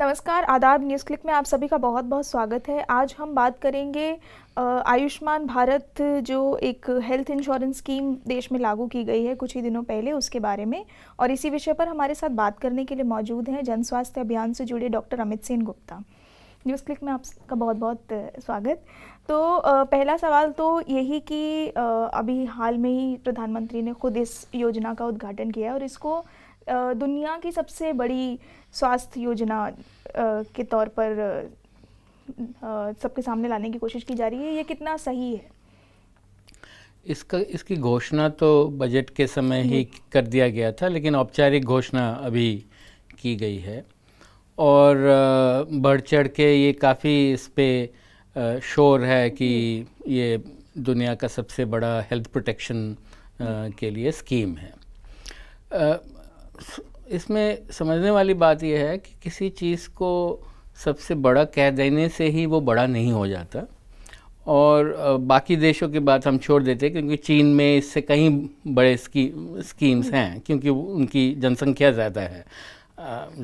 नमस्कार आदाब news Click में आप सभी का बहुत बहुत स्वागत है आज हम बात करेंगे आयुष्मान भारत जो एक हेल्थ इंश्योरेंस स्कीम देश में लागू की गई है कुछ ही दिनों पहले उसके बारे में और इसी विषय पर हमारे साथ बात करने के लिए मौजूद हैं जन स्वास्थ्य अभियान से जुड़े doctor Amit Sen Gupta News Click में आपका बहुत बहुत स्वागत तो पहला सवाल तो यही कि अभी हाल में ही प्रधानमंत्री ने खुद इस योजना का उद्घाटन किया है और इसको दुनिया की सबसे बड़ी स्वास्थ्य योजना के तौर पर सबके सामने लाने की कोशिश की जा रही है ये कितना सही है इसका इसकी घोषणा तो बजट के समय ही कर दिया गया था लेकिन औपचारिक घोषणा अभी की गई है और बढ़ चढ़ के ये काफ़ी इस पर शोर है कि ये दुनिया का सबसे बड़ा हेल्थ प्रोटेक्शन के लिए स्कीम है इसमें समझने वाली बात यह है कि किसी चीज़ को सबसे बड़ा कह देने से ही वो बड़ा नहीं हो जाता और बाकी देशों की बात हम छोड़ देते क्योंकि चीन में इससे कहीं बड़े स्की स्कीम्स हैं क्योंकि उनकी जनसंख्या ज़्यादा है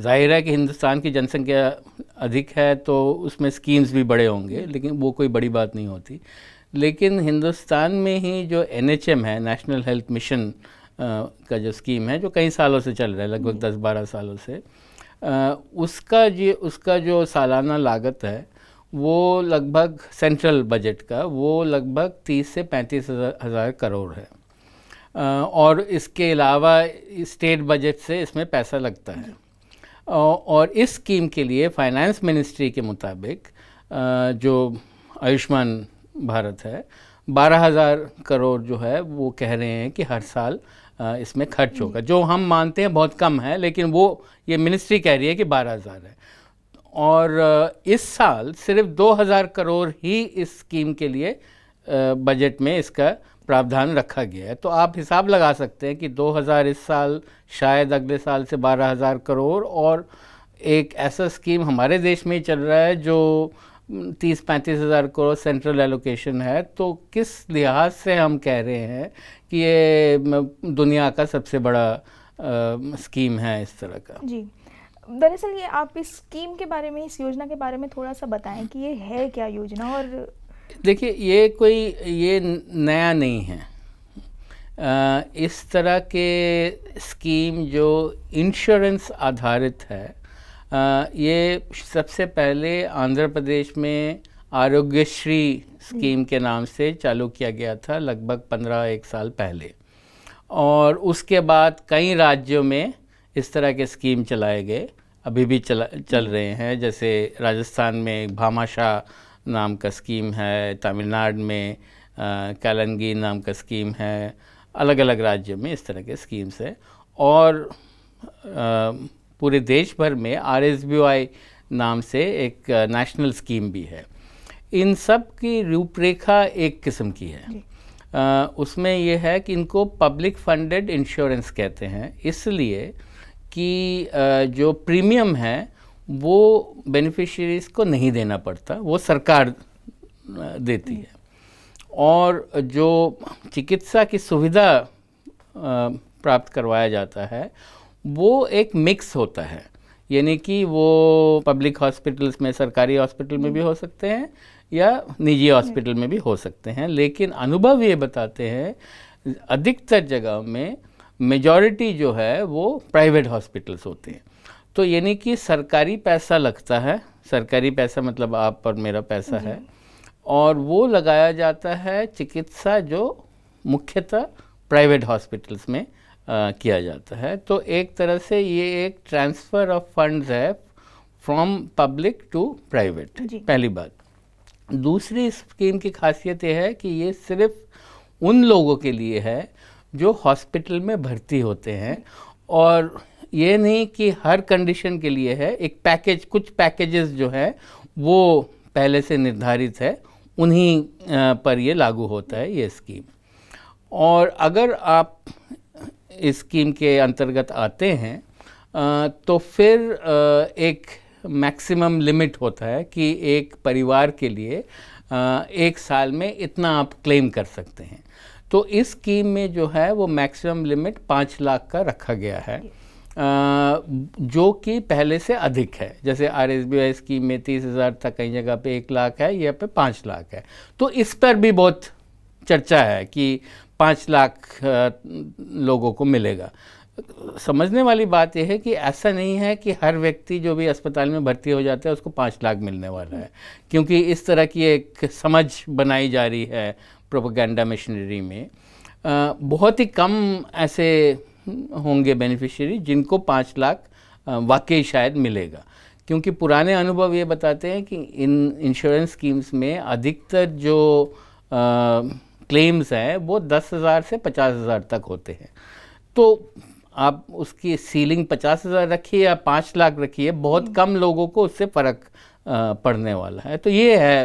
जाहिर है कि हिंदुस्तान की जनसंख्या अधिक है तो उसमें स्कीम्स भी बड़े होंगे लेकिन वो कोई बड़ी बात नहीं होती लेकिन हिंदुस्तान में ही जो एन है नेशनल हेल्थ मिशन का जो स्कीम है जो कई सालों से चल रहा है लगभग दस बारह सालों से आ, उसका जी उसका जो सालाना लागत है वो लगभग सेंट्रल बजट का वो लगभग तीस से पैंतीस हज़ार करोड़ है आ, और इसके अलावा स्टेट बजट से इसमें पैसा लगता है और इस स्कीम के लिए फाइनेंस मिनिस्ट्री के मुताबिक जो आयुष्मान भारत है बारह हज़ार करोड़ जो है वो कह रहे हैं कि हर साल इसमें खर्च होगा जो हम मानते हैं बहुत कम है लेकिन वो ये मिनिस्ट्री कह रही है कि बारह हज़ार है और इस साल सिर्फ दो हज़ार करोड़ ही इस स्कीम के लिए बजट में इसका प्रावधान रखा गया है तो आप हिसाब लगा सकते हैं कि दो हज़ार इस साल शायद अगले साल से बारह हज़ार करोड़ और एक ऐसा स्कीम हमारे देश में ही चल रहा है जो तीस पैंतीस हज़ार करोड़ सेंट्रल एलोकेशन है तो किस लिहाज से हम कह रहे हैं कि ये दुनिया का सबसे बड़ा आ, स्कीम है इस तरह का जी दरअसल ये आप इस स्कीम के बारे में इस योजना के बारे में थोड़ा सा बताएं कि ये है क्या योजना और देखिए ये कोई ये नया नहीं है आ, इस तरह के स्कीम जो इंश्योरेंस आधारित है ये सबसे पहले आंध्र प्रदेश में आरोग्यश्री स्कीम के नाम से चालू किया गया था लगभग पंद्रह एक साल पहले और उसके बाद कई राज्यों में इस तरह के स्कीम चलाए गए अभी भी चला चल रहे हैं जैसे राजस्थान में भामाशाह नाम का स्कीम है तमिलनाडु में कैलंगी नाम का स्कीम है अलग अलग राज्यों में इस तरह के स्कीम्स हैं और आ, पूरे देश भर में आर नाम से एक नेशनल स्कीम भी है इन सब की रूपरेखा एक किस्म की है आ, उसमें यह है कि इनको पब्लिक फंडेड इंश्योरेंस कहते हैं इसलिए कि जो प्रीमियम है वो बेनिफिशरीज को नहीं देना पड़ता वो सरकार देती है और जो चिकित्सा की सुविधा प्राप्त करवाया जाता है वो एक मिक्स होता है यानी कि वो पब्लिक हॉस्पिटल्स में सरकारी हॉस्पिटल में भी हम्म। हो सकते हैं या निजी हॉस्पिटल में भी हो सकते हैं लेकिन अनुभव ये बताते हैं अधिकतर जगह में मेजॉरिटी जो है वो प्राइवेट हॉस्पिटल्स होते हैं तो यानी कि सरकारी पैसा लगता है सरकारी पैसा मतलब आप पर मेरा पैसा है और वो लगाया जाता है चिकित्सा जो मुख्यतः प्राइवेट हॉस्पिटल्स में किया जाता है तो एक तरह से ये एक ट्रांसफ़र ऑफ फंड्स है फ्रॉम पब्लिक टू प्राइवेट पहली बात दूसरी स्कीम की खासियत यह है कि ये सिर्फ उन लोगों के लिए है जो हॉस्पिटल में भर्ती होते हैं और ये नहीं कि हर कंडीशन के लिए है एक पैकेज कुछ पैकेजेस जो हैं वो पहले से निर्धारित है उन्हीं पर ये लागू होता है ये स्कीम और अगर आप स्कीम के अंतर्गत आते हैं तो फिर एक मैक्सिमम लिमिट होता है कि एक परिवार के लिए एक साल में इतना आप क्लेम कर सकते हैं तो इस स्कीम में जो है वो मैक्सिमम लिमिट पाँच लाख का रखा गया है जो कि पहले से अधिक है जैसे R S B I scheme में तीस हज़ार था कई जगह पे एक लाख है यह पे पाँच लाख है तो इस पर भी बहुत चर्चा है कि पाँच लाख लोगों को मिलेगा समझने वाली बात यह है कि ऐसा नहीं है कि हर व्यक्ति जो भी अस्पताल में भर्ती हो जाता है उसको पाँच लाख मिलने वाला है क्योंकि इस तरह की एक समझ बनाई जा रही है प्रोपोगंडा मशीनरी में बहुत ही कम ऐसे होंगे बेनिफिशियरी जिनको पाँच लाख वाकई शायद मिलेगा क्योंकि पुराने अनुभव ये बताते हैं कि इन इंश्योरेंस स्कीम्स में अधिकतर जो आ, क्लेम्स हैं वो दस हज़ार से पचास हज़ार तक होते हैं तो आप उसकी सीलिंग पचास हज़ार रखिए या पाँच लाख रखिए बहुत हम्म। कम लोगों को उससे फ़र्क पड़ने वाला है तो ये है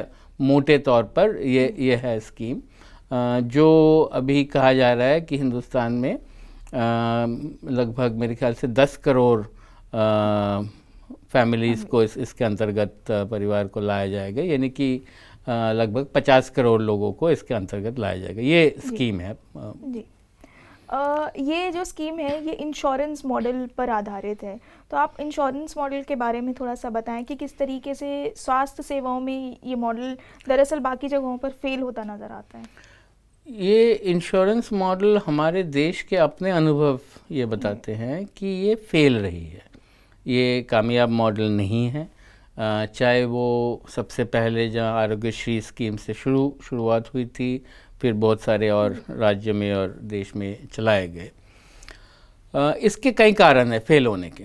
मोटे तौर पर ये हम्म। ये है स्कीम जो अभी कहा जा रहा है कि हिंदुस्तान में लगभग मेरे ख्याल से दस करोड़ फैमिलीज़ को इस इसके अंतर्गत परिवार को लाया जाएगा यानी कि लगभग पचास करोड़ लोगों को इसके अंतर्गत लाया जाएगा ये स्कीम है जी ये जो स्कीम है ये इंश्योरेंस मॉडल पर आधारित है तो आप इंश्योरेंस मॉडल के बारे में थोड़ा सा बताएं कि किस तरीके से स्वास्थ्य सेवाओं में ये मॉडल दरअसल बाकी जगहों पर फेल होता नज़र आता है ये इंश्योरेंस मॉडल हमारे देश के अपने अनुभव ये बताते हैं कि ये फेल रही है ये कामयाब मॉडल नहीं है चाहे वो सबसे पहले जहाँ आरोग्यश्री स्कीम से शुरू शुरुआत हुई थी फिर बहुत सारे और राज्य में और देश में चलाए गए इसके कई कारण हैं फेल होने के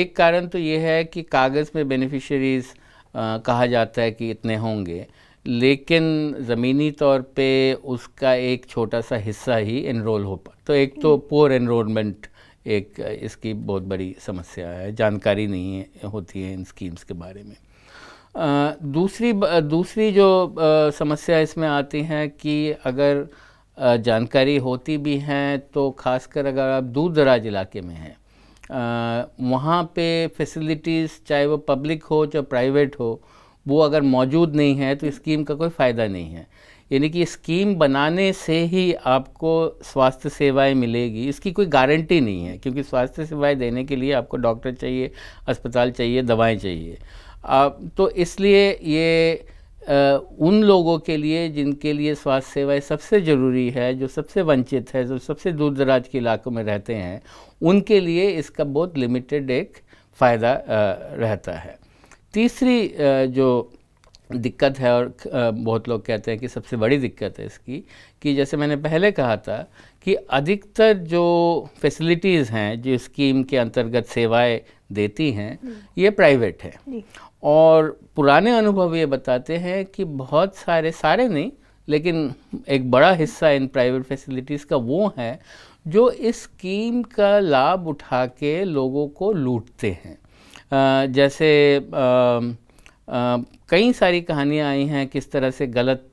एक कारण तो ये है कि कागज़ में बेनिफिशरीज़ कहा जाता है कि इतने होंगे लेकिन ज़मीनी तौर पे उसका एक छोटा सा हिस्सा ही इनरोल हो पा तो एक तो पोअर हम्म। इनरोलमेंट एक इसकी बहुत बड़ी समस्या है जानकारी नहीं है, होती है इन स्कीम्स के बारे में आ, दूसरी दूसरी जो आ, समस्या इसमें आती है कि अगर आ, जानकारी होती भी हैं तो खासकर अगर आप दूर दराज इलाके में हैं वहाँ पे फैसिलिटीज़ चाहे वो पब्लिक हो चाहे प्राइवेट हो वो अगर मौजूद नहीं है तो स्कीम का कोई फ़ायदा नहीं है यानी कि स्कीम बनाने से ही आपको स्वास्थ्य सेवाएं मिलेगी इसकी कोई गारंटी नहीं है क्योंकि स्वास्थ्य सेवाएं देने के लिए आपको डॉक्टर चाहिए अस्पताल चाहिए दवाएं चाहिए आप तो इसलिए ये आ, उन लोगों के लिए जिनके लिए स्वास्थ्य सेवाएं सबसे ज़रूरी है जो सबसे वंचित है जो सबसे दूर दराज के इलाकों में रहते हैं उनके लिए इसका बहुत लिमिटेड एक फ़ायदा रहता है तीसरी जो दिक्कत है और बहुत लोग कहते हैं कि सबसे बड़ी दिक्कत है इसकी कि जैसे मैंने पहले कहा था कि अधिकतर जो फैसिलिटीज़ हैं जो स्कीम के अंतर्गत सेवाएं देती हैं हम्म। ये प्राइवेट है और पुराने अनुभव ये बताते हैं कि बहुत सारे सारे नहीं लेकिन एक बड़ा हिस्सा इन प्राइवेट फैसिलिटीज़ का वो है जो इस स्कीम का लाभ उठा के लोगों को लूटते हैं जैसे कई सारी कहानियाँ आई हैं किस तरह से गलत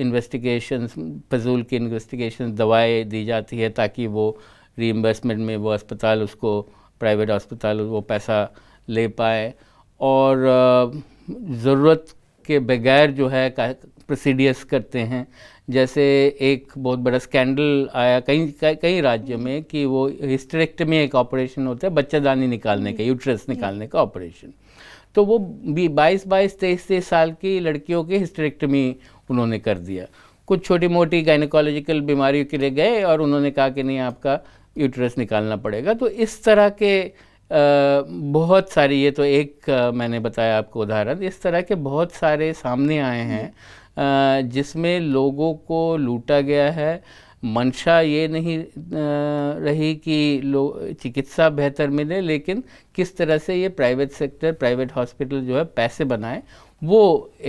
इन्वेस्टिगेशंस फजूल की इन्वेस्टिगेशन दवाएँ दी जाती है ताकि वो रीइम्बर्समेंट में वो अस्पताल उसको प्राइवेट अस्पताल वो पैसा ले पाए और ज़रूरत के बगैर जो है प्रोसीडियर्स करते हैं जैसे एक बहुत बड़ा स्कैंडल आया कई कई राज्य हम्म। में कि वो हिस्टरेक्टमी एक ऑपरेशन होता है बच्चादानी निकालने का हम्म। यूट्रस हम्म। निकालने का ऑपरेशन तो वो भी बाईस बाईस तेईस तेईस साल की लड़कियों की हिस्टरेक्टमी उन्होंने कर दिया कुछ छोटी मोटी गाइनकोलॉजिकल बीमारियों के लिए गए और उन्होंने कहा कि नहीं आपका यूट्रस निकालना पड़ेगा तो इस तरह के आ, बहुत सारी ये तो एक आ, मैंने बताया आपको उदाहरण इस तरह के बहुत सारे सामने आए हैं जिसमें लोगों को लूटा गया है मंशा ये नहीं रही कि लोग चिकित्सा बेहतर मिले लेकिन किस तरह से ये प्राइवेट सेक्टर प्राइवेट हॉस्पिटल जो है पैसे बनाए वो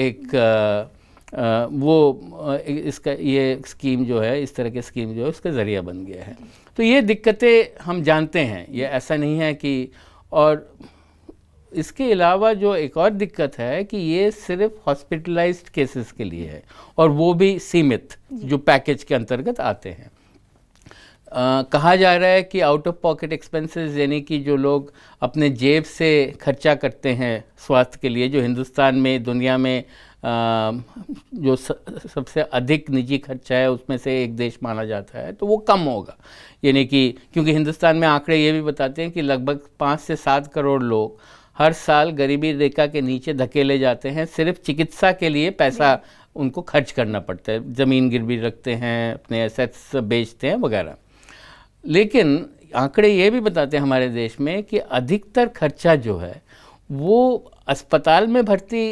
एक आ, वो इसका ये स्कीम जो है इस तरह के स्कीम जो है उसका ज़रिया बन गया है तो ये दिक्कतें हम जानते हैं ये ऐसा नहीं है कि और इसके अलावा जो एक और दिक्कत है कि ये सिर्फ हॉस्पिटलाइज्ड केसेस के लिए है और वो भी सीमित जो पैकेज के अंतर्गत आते हैं आ, कहा जा रहा है कि आउट ऑफ पॉकेट एक्सपेंसेस यानी कि जो लोग अपने जेब से खर्चा करते हैं स्वास्थ्य के लिए जो हिंदुस्तान में दुनिया में आ, जो सबसे अधिक निजी खर्चा है उसमें से एक देश माना जाता है तो वो कम होगा यानी कि क्योंकि हिंदुस्तान में आंकड़े ये भी बताते हैं कि लगभग पाँच से सात करोड़ लोग हर साल गरीबी रेखा के नीचे धकेले जाते हैं सिर्फ चिकित्सा के लिए पैसा उनको खर्च करना पड़ता है ज़मीन गिरवी रखते हैं अपने एसेट्स बेचते हैं वगैरह लेकिन आंकड़े ये भी बताते हैं हमारे देश में कि अधिकतर खर्चा जो है वो अस्पताल में भर्ती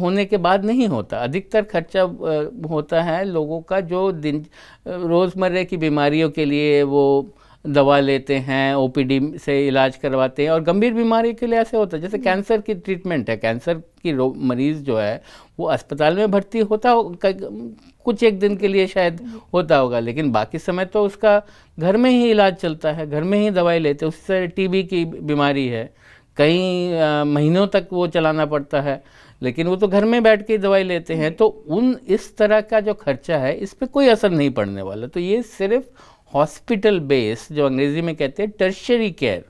होने के बाद नहीं होता अधिकतर खर्चा होता है लोगों का जो दिन रोज़मर्रे की बीमारियों के लिए वो दवा लेते हैं ओपीडी से इलाज करवाते हैं और गंभीर बीमारी के लिए ऐसे होता है जैसे हम्म। कैंसर की ट्रीटमेंट है कैंसर की मरीज़ जो है वो अस्पताल में भर्ती होता हो कुछ एक दिन के लिए शायद होता होगा लेकिन बाकी समय तो उसका घर में ही इलाज चलता है घर में ही दवाई लेते हैं उससे टीबी की बीमारी है कई महीनों तक वो चलाना पड़ता है लेकिन वो तो घर में बैठ के दवाई लेते हैं हम्म। तो उन इस तरह का जो खर्चा है इस पर कोई असर नहीं पड़ने वाला तो ये सिर्फ हॉस्पिटल बेस जो अंग्रेज़ी में कहते हैं टर्शरी केयर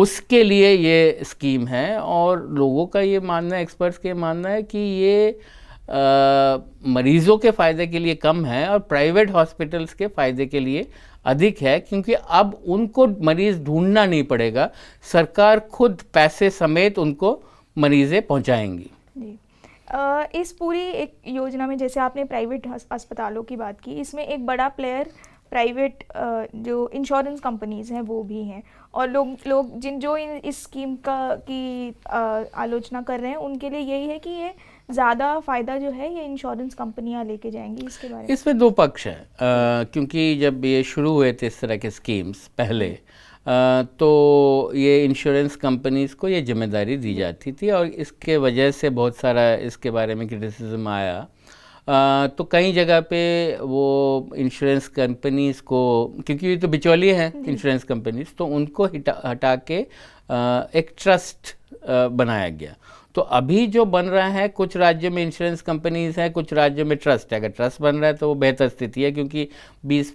उसके लिए ये स्कीम है और लोगों का ये मानना है एक्सपर्ट्स का ये मानना है कि ये आ, मरीज़ों के फ़ायदे के लिए कम है और प्राइवेट हॉस्पिटल्स के फ़ायदे के लिए अधिक है क्योंकि अब उनको मरीज़ ढूंढना नहीं पड़ेगा सरकार खुद पैसे समेत उनको मरीज़ें पहुंचाएंगी इस पूरी एक योजना में जैसे आपने प्राइवेट अस्पतालों की बात की इसमें एक बड़ा प्लेयर प्राइवेट uh, जो इंश्योरेंस कंपनीज़ हैं वो भी हैं और लोग लोग जिन जो इन इस स्कीम का की आलोचना कर रहे हैं उनके लिए यही है कि ये ज़्यादा फ़ायदा जो है ये इंश्योरेंस कंपनियां लेके जाएंगी इसके बारे में इसमें दो पक्ष हैं क्योंकि जब ये शुरू हुए थे इस तरह के स्कीम्स पहले आ, तो ये इंश्योरेंस कंपनीज़ को ये जिम्मेदारी दी जाती थी और इसके वजह से बहुत सारा इसके बारे में क्रिटिसिज्म आया तो कई जगह पे वो इंश्योरेंस कंपनीज को क्योंकि ये तो बिचौली हैं इंश्योरेंस कंपनीज तो उनको हटा हटा के आ, एक ट्रस्ट आ, बनाया गया तो अभी जो बन रहा है कुछ राज्य में इंश्योरेंस कंपनीज हैं कुछ राज्य में ट्रस्ट है अगर ट्रस्ट बन रहा है तो वो बेहतर स्थिति है क्योंकि 20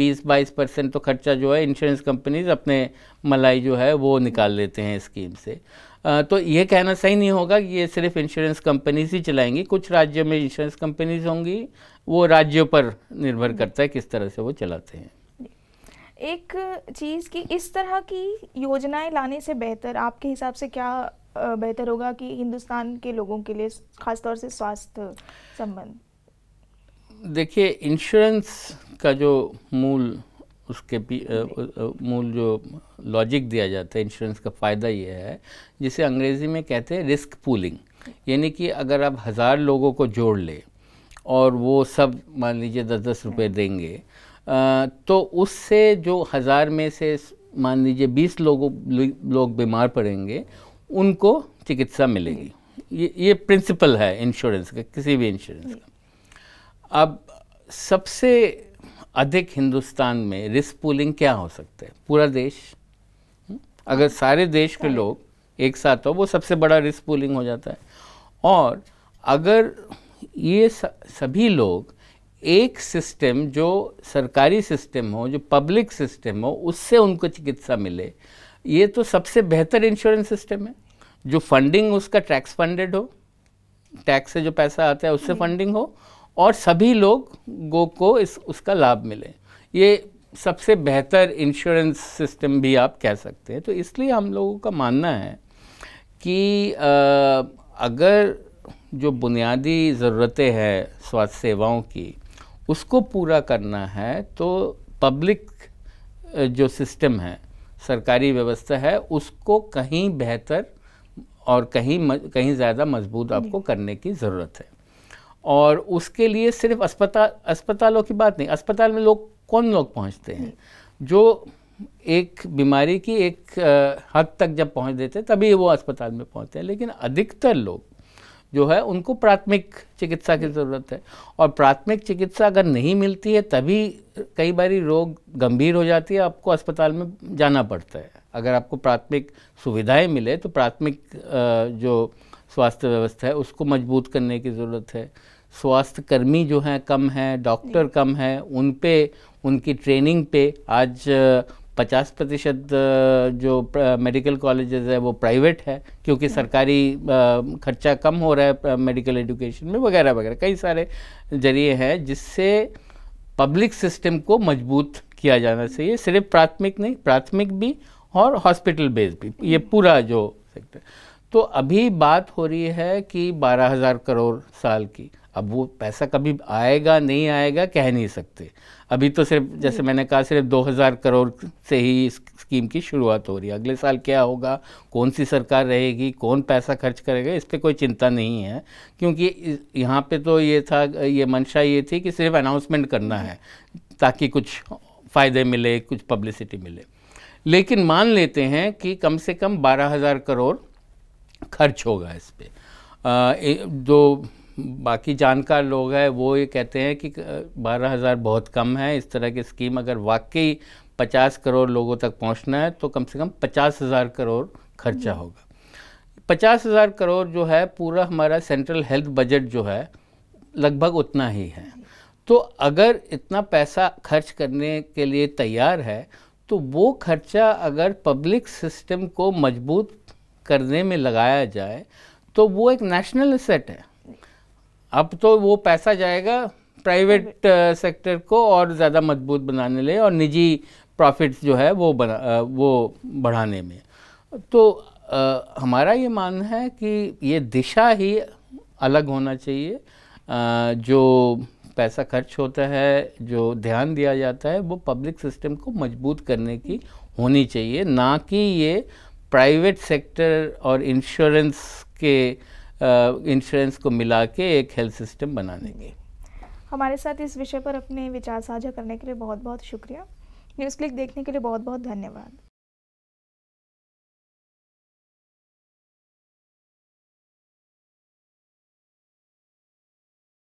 20 बाईस परसेंट तो खर्चा जो है इंश्योरेंस कंपनीज अपने मलाई जो है वो निकाल लेते हैं स्कीम से आ, तो ये कहना सही नहीं होगा कि ये सिर्फ इंश्योरेंस कंपनीज ही चलाएंगी कुछ राज्यों में इंश्योरेंस कंपनीज होंगी वो राज्यों पर निर्भर करता है किस तरह से वो चलाते हैं एक चीज़ की इस तरह की योजनाएं लाने से बेहतर आपके हिसाब से क्या बेहतर होगा कि हिंदुस्तान के लोगों के लिए खासतौर से स्वास्थ्य संबंध देखिए इंश्योरेंस का जो मूल उसके भी मूल जो लॉजिक दिया जाता है इंश्योरेंस का फ़ायदा यह है जिसे अंग्रेज़ी में कहते हैं रिस्क पूलिंग यानी कि अगर आप हज़ार लोगों को जोड़ ले और वो सब मान लीजिए दस दस रुपये हम्म। देंगे आ, तो उससे जो हज़ार में से मान लीजिए बीस लोगों लोग बीमार पड़ेंगे उनको चिकित्सा मिलेगी ये ये प्रिंसिपल है इंश्योरेंस का किसी भी इंश्योरेंस का अब सबसे अधिक हिंदुस्तान में रिस्क पूलिंग क्या हो सकता है पूरा देश हम्म? अगर सारे देश के लोग एक साथ हो वो सबसे बड़ा रिस्क पूलिंग हो जाता है और अगर ये सभी लोग एक सिस्टम जो सरकारी सिस्टम हो जो पब्लिक सिस्टम हो उससे उनको चिकित्सा मिले ये तो सबसे बेहतर इंश्योरेंस सिस्टम है जो फंडिंग उसका टैक्स फंडेड हो टैक्स से जो पैसा आता है उससे फंडिंग हम्म। हो और सभी लोग गो को इस उसका लाभ मिले ये सबसे बेहतर इंश्योरेंस सिस्टम भी आप कह सकते हैं तो इसलिए हम लोगों का मानना है कि आ, अगर जो बुनियादी ज़रूरतें हैं स्वास्थ्य सेवाओं की उसको पूरा करना है तो पब्लिक जो सिस्टम है सरकारी व्यवस्था है उसको कहीं बेहतर और कहीं कहीं ज़्यादा मजबूत आपको करने की ज़रूरत है और उसके लिए सिर्फ अस्पताल अस्पतालों की बात नहीं अस्पताल में लोग कौन लोग पहुंचते हैं जो एक बीमारी की एक हद तक जब पहुंच देते तभी वो अस्पताल में पहुंचते हैं लेकिन अधिकतर लोग जो है उनको प्राथमिक चिकित्सा की ज़रूरत है और प्राथमिक चिकित्सा अगर नहीं मिलती है तभी कई बार रोग गंभीर हो जाती है आपको अस्पताल में जाना पड़ता है अगर आपको प्राथमिक सुविधाएं मिले तो प्राथमिक जो स्वास्थ्य व्यवस्था है उसको मजबूत करने की ज़रूरत है स्वास्थ्यकर्मी जो हैं कम हैं डॉक्टर कम हैं उन पे उनकी ट्रेनिंग पे आज 50 प्रतिशत जो मेडिकल कॉलेजेस है वो प्राइवेट है क्योंकि हाँ। सरकारी खर्चा कम हो रहा है मेडिकल एजुकेशन में वगैरह वगैरह कई सारे जरिए हैं जिससे पब्लिक सिस्टम को मजबूत किया जाना चाहिए सिर्फ प्राथमिक नहीं प्राथमिक भी और हॉस्पिटल बेस्ड भी ये हाँ। पूरा जो सेक्टर तो अभी बात हो रही है कि 12000 करोड़ साल की अब वो पैसा कभी आएगा नहीं आएगा कह नहीं सकते अभी तो सिर्फ जैसे मैंने कहा सिर्फ 2000 करोड़ से ही इस स्कीम की शुरुआत हो रही है अगले साल क्या होगा कौन सी सरकार रहेगी कौन पैसा खर्च करेगा इस पर कोई चिंता नहीं है क्योंकि यहाँ पे तो ये था ये मंशा ये थी कि सिर्फ अनाउंसमेंट करना है ताकि कुछ फ़ायदे मिले कुछ पब्लिसिटी मिले लेकिन मान लेते हैं कि कम से कम बारह हज़ार करोड़ खर्च होगा इस पर जो बाकी जानकार लोग हैं वो ये कहते हैं कि बारह हज़ार बहुत कम है इस तरह की स्कीम अगर वाकई पचास करोड़ लोगों तक पहुंचना है तो कम से कम पचास हज़ार करोड़ खर्चा होगा पचास हज़ार करोड़ जो है पूरा हमारा सेंट्रल हेल्थ बजट जो है लगभग उतना ही है तो अगर इतना पैसा खर्च करने के लिए तैयार है तो वो खर्चा अगर पब्लिक सिस्टम को मजबूत करने में लगाया जाए तो वो एक नेशनल सेट है अब तो वो पैसा जाएगा प्राइवेट सेक्टर uh, को और ज़्यादा मजबूत बनाने लें और निजी प्रॉफिट्स जो है वो बना uh, वो बढ़ाने में तो आ, uh, हमारा ये मानना है कि ये दिशा ही अलग होना चाहिए आ, जो पैसा खर्च होता है जो ध्यान दिया जाता है वो पब्लिक सिस्टम को मजबूत करने की होनी चाहिए ना कि ये प्राइवेट सेक्टर और इंश्योरेंस के इंश्योरेंस को मिला के एक हेल्थ सिस्टम बना देंगे हमारे साथ इस विषय पर अपने विचार साझा करने के लिए बहुत बहुत शुक्रिया न्यूज़ क्लिक देखने के लिए बहुत बहुत धन्यवाद